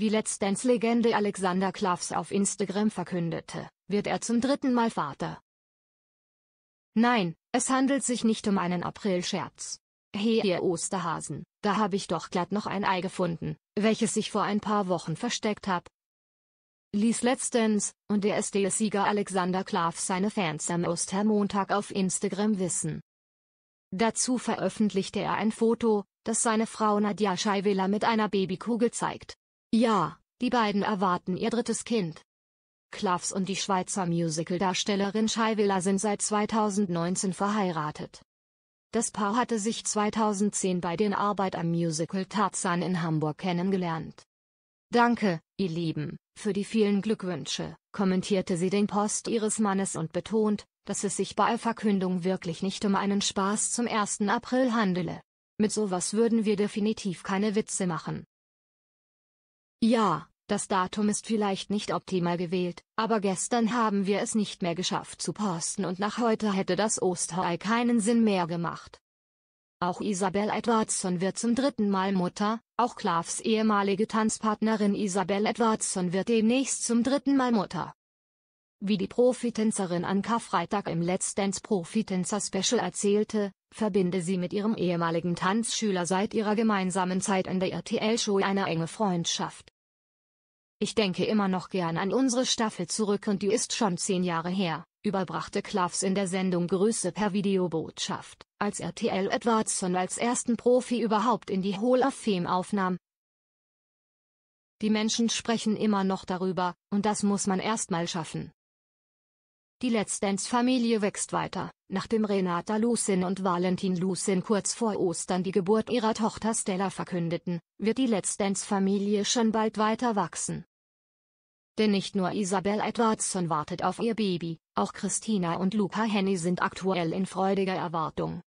Wie Let's Dance Legende Alexander Klaffs auf Instagram verkündete, wird er zum dritten Mal Vater. Nein, es handelt sich nicht um einen April-Scherz. Hey ihr Osterhasen, da habe ich doch glatt noch ein Ei gefunden, welches ich vor ein paar Wochen versteckt habe. Ließ letztens, und der SDS-Sieger Alexander Klaffs seine Fans am Ostermontag auf Instagram wissen. Dazu veröffentlichte er ein Foto, das seine Frau Nadja Scheiwiller mit einer Babykugel zeigt. Ja, die beiden erwarten ihr drittes Kind. Klaffs und die Schweizer Musical-Darstellerin Shai sind seit 2019 verheiratet. Das Paar hatte sich 2010 bei den Arbeit am Musical Tarzan in Hamburg kennengelernt. Danke, ihr Lieben, für die vielen Glückwünsche, kommentierte sie den Post ihres Mannes und betont, dass es sich bei der Verkündung wirklich nicht um einen Spaß zum 1. April handele. Mit sowas würden wir definitiv keine Witze machen. Ja, das Datum ist vielleicht nicht optimal gewählt, aber gestern haben wir es nicht mehr geschafft zu posten und nach heute hätte das Osterei keinen Sinn mehr gemacht. Auch Isabel Edwardson wird zum dritten Mal Mutter, auch Klavs ehemalige Tanzpartnerin Isabel Edwardson wird demnächst zum dritten Mal Mutter. Wie die Profitänzerin an Karfreitag im Let's Dance Profitänzer Special erzählte, verbinde sie mit ihrem ehemaligen Tanzschüler seit ihrer gemeinsamen Zeit in der RTL-Show eine enge Freundschaft. Ich denke immer noch gern an unsere Staffel zurück und die ist schon zehn Jahre her, überbrachte Klaffs in der Sendung Grüße per Videobotschaft, als RTL Edwardson als ersten Profi überhaupt in die Hall of Fame aufnahm. Die Menschen sprechen immer noch darüber, und das muss man erstmal schaffen. Die Let's Dance-Familie wächst weiter, nachdem Renata Lucin und Valentin Lucin kurz vor Ostern die Geburt ihrer Tochter Stella verkündeten, wird die Let's Dance-Familie schon bald weiter wachsen. Denn nicht nur Isabel Edwardson wartet auf ihr Baby, auch Christina und Luca Henny sind aktuell in freudiger Erwartung.